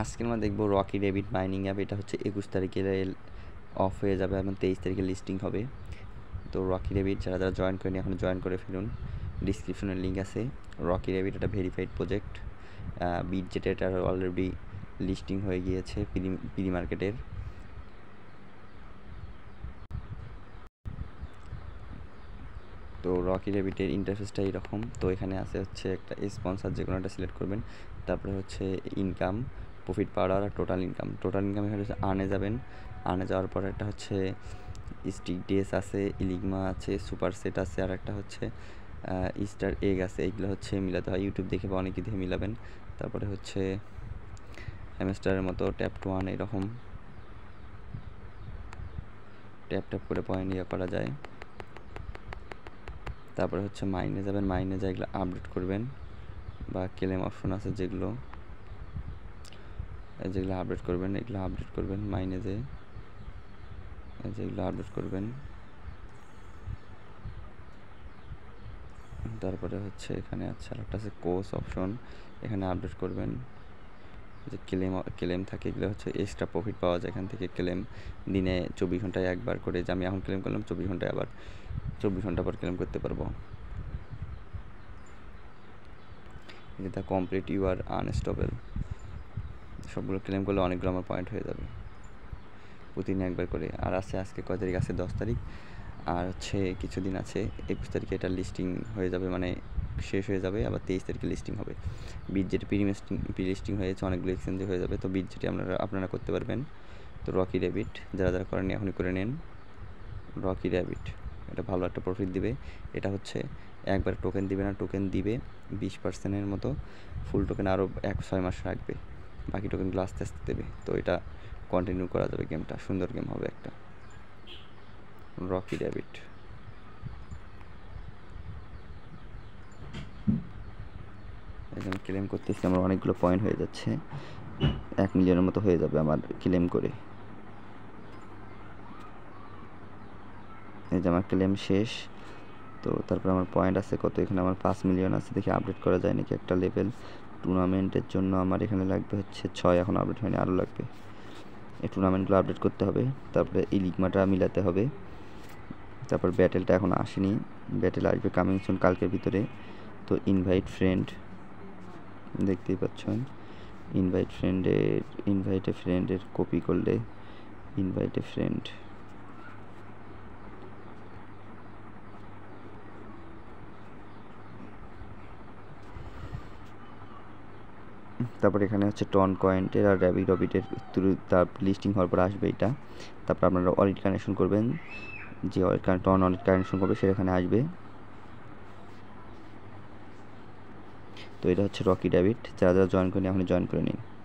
আজকে আমরা দেখবো রকি ডেবিট মাইনিং অ্যাপ এটা হচ্ছে একুশ তারিখে অফ হয়ে যাবে এবং তেইশ তারিখে লিস্টিং হবে তো রকি ডেবিট যারা যারা জয়েন করেনি এখন জয়েন করে ফেলুন ডিসক্রিপশনের লিঙ্ক আছে রকি ডেবিট একটা ভেরিফাইড প্রজেক্ট বিট যেটা এটা অলরেডি লিস্টিং হয়ে গিয়েছে প্রি প্রি মার্কেটের তো রকি রেবিটের ইন্টারফেসটা এইরকম তো এখানে আছে হচ্ছে একটা স্পন্সার যে কোনো একটা সিলেক্ট করবেন তারপরে হচ্ছে ইনকাম প্রফিট পাওয়ার আর টোটাল ইনকাম টোটাল ইনকাম এখানে হচ্ছে আনে যাবেন আনে যাওয়ার পর একটা হচ্ছে স্টিক ডেস আছে ইলিগমা আছে সুপার সেট আছে আর একটা হচ্ছে স্টার এগ আছে এইগুলো হচ্ছে মিলাতে হয় ইউটিউব দেখে বা অনেকে দেখে মিলাবেন তারপরে হচ্ছে হ্যামস্টারের মতো ট্যাপ টু ওয়ান এরকম ট্যাপ ট্যাপ করে পয়েন্ট ইয়ে করা যায় তারপরে হচ্ছে মাইনে যাবেন মাইনে যা এগুলো আপডেট করবেন বা ক্লেম অপশন আছে যেগুলো যেগুলো আপডেট করবেন এগুলো আপডেট করবেন মাইনে যে যেগুলো আপডেট করবেন তারপরে হচ্ছে এখানে আছে আরেকটা আছে কোর্স অপশন এখানে আপডেট করবেন যে ক্লেম ক্লেম থাকে এগুলো হচ্ছে এক্সট্রা প্রফিট পাওয়া যায় এখান থেকে ক্লেম দিনে চব্বিশ ঘন্টায় একবার করে যে আমি এখন ক্লেম করলাম চব্বিশ ঘন্টায় আবার চব্বিশ ঘন্টা পর ক্লেম করতে পারবো যেটা কমপ্লিট ইউ আর আনস্টপেল সবগুলো ক্লেম করলে অনেকগুলো আমার পয়েন্ট হয়ে যাবে প্রতিদিন একবার করে আর আছে আজকে কয় তারিখ আছে দশ তারিখ আর হচ্ছে কিছুদিন আছে একুশ তারিখে এটা লিস্টিং হয়ে যাবে মানে শেষ হয়ে যাবে আবার তেইশ তারিখে লিস্টিং হবে বিজেট প্রিমিয়াম প্রি লিস্টিং হয়েছে অনেকগুলো এক্সচেঞ্জে হয়ে যাবে তো বিজ্জেটি আপনারা আপনারা করতে পারবেন তো রকি র্যাবিট যারা যারা করেন এখনই করে নেন রকি র্যাবিট এটা ভালো একটা প্রফিট দিবে এটা হচ্ছে একবার টোকেন দিবে না টোকেন দিবে বিশ পার্সেন্টের মতো ফুল টোকেন আরও এক ছয় মাস রাখবে বাকি টোকেনগুলো আস্তে আস্তে দেবে তো এটা কন্টিনিউ করা যাবে গেমটা সুন্দর গেম হবে একটা রকি ড্যাবিট এখানে ক্লেম করতেছি আমার অনেকগুলো পয়েন্ট হয়ে যাচ্ছে এক মিলিয়নের মতো হয়ে যাবে আমার ক্লেম করে এই যে আমার ক্লেম শেষ তো তারপর আমার পয়েন্ট আছে কত এখানে আমার পাঁচ মিলিয়ন আছে দেখি আপডেট করা যায় নাকি একটা লেভেল টুর্নামেন্টের জন্য আমার এখানে লাগবে হচ্ছে ছয় এখন আপডেট হয়নি আরও লাগবে এই টুর্নামেন্টগুলো আপডেট করতে হবে তারপরে এই লিগমাটা মিলাতে হবে তারপর ব্যাটেলটা এখন আসেনি ব্যাটেল আসবে কামিং সুন কালকের ভিতরে তো ইনভাইট ফ্রেন্ড দেখতেই পাচ্ছেন ইনভাইট ফ্রেন্ডের ইনভাইটে ফ্রেন্ডের কপি করলে ইনভাইটে ফ্রেন্ড তারপর এখানে হচ্ছে টন কয়েন্টের আর র্যাবি রবিটের থ্রু তার লিস্টিং হওয়ার পর আসবে এটা তারপর আপনারা অলিট কানেকশন করবেন যে কানে টন অলিট কানেকশন করবে সেখানে আসবে তো এটা হচ্ছে রকি ড্যাবিট যারা যারা জয়েন করেনি এখন জয়েন করে নিন